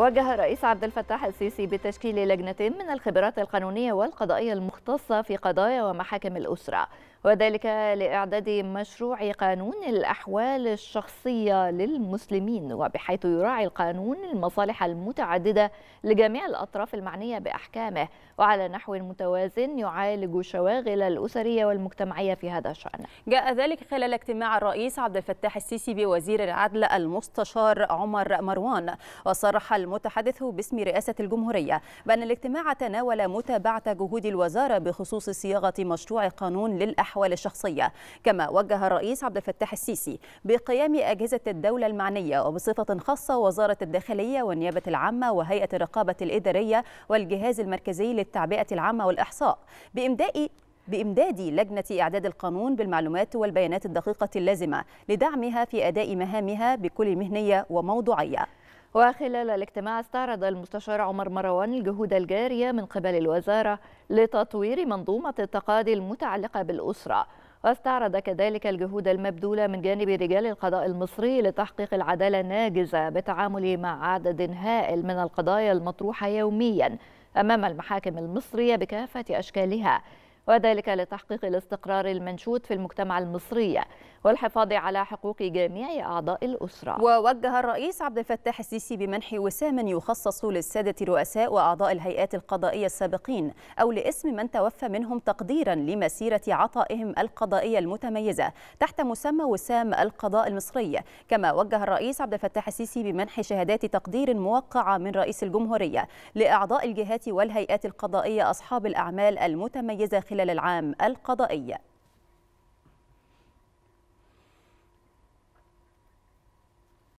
وجه الرئيس عبد الفتاح السيسي بتشكيل لجنة من الخبرات القانونية والقضائية المختصة في قضايا ومحاكم الأسرة وذلك لإعداد مشروع قانون الأحوال الشخصية للمسلمين وبحيث يراعي القانون المصالح المتعددة لجميع الأطراف المعنية بأحكامه وعلى نحو متوازن يعالج شواغل الأسرية والمجتمعية في هذا الشأن جاء ذلك خلال اجتماع الرئيس عبد الفتاح السيسي بوزير العدل المستشار عمر مروان وصرح المتحدث باسم رئاسة الجمهورية بأن الاجتماع تناول متابعة جهود الوزارة بخصوص صياغة مشروع قانون للأحوال الأحوال الشخصية كما وجه الرئيس عبد الفتاح السيسي بقيام أجهزة الدولة المعنية وبصفة خاصة وزارة الداخلية والنيابة العامة وهيئة الرقابة الإدارية والجهاز المركزي للتعبئة العامة والإحصاء بإمداء بإمداد لجنة إعداد القانون بالمعلومات والبيانات الدقيقة اللازمة لدعمها في أداء مهامها بكل مهنية وموضوعية وخلال الاجتماع استعرض المستشار عمر مروان الجهود الجارية من قبل الوزارة لتطوير منظومة التقاضي المتعلقة بالأسرة واستعرض كذلك الجهود المبذولة من جانب رجال القضاء المصري لتحقيق العدالة الناجزة بالتعامل مع عدد هائل من القضايا المطروحة يومياً أمام المحاكم المصرية بكافة أشكالها وذلك لتحقيق الاستقرار المنشود في المجتمع المصري والحفاظ على حقوق جميع أعضاء الأسرة ووجه الرئيس عبد الفتاح السيسي بمنح وسام يخصص للسادة رؤساء وأعضاء الهيئات القضائية السابقين أو لاسم من توفى منهم تقديرا لمسيرة عطائهم القضائية المتميزة تحت مسمى وسام القضاء المصري كما وجه الرئيس عبد الفتاح السيسي بمنح شهادات تقدير موقعة من رئيس الجمهورية لأعضاء الجهات والهيئات القضائية أصحاب الأعمال المتميزة خلال خلال العام القضائي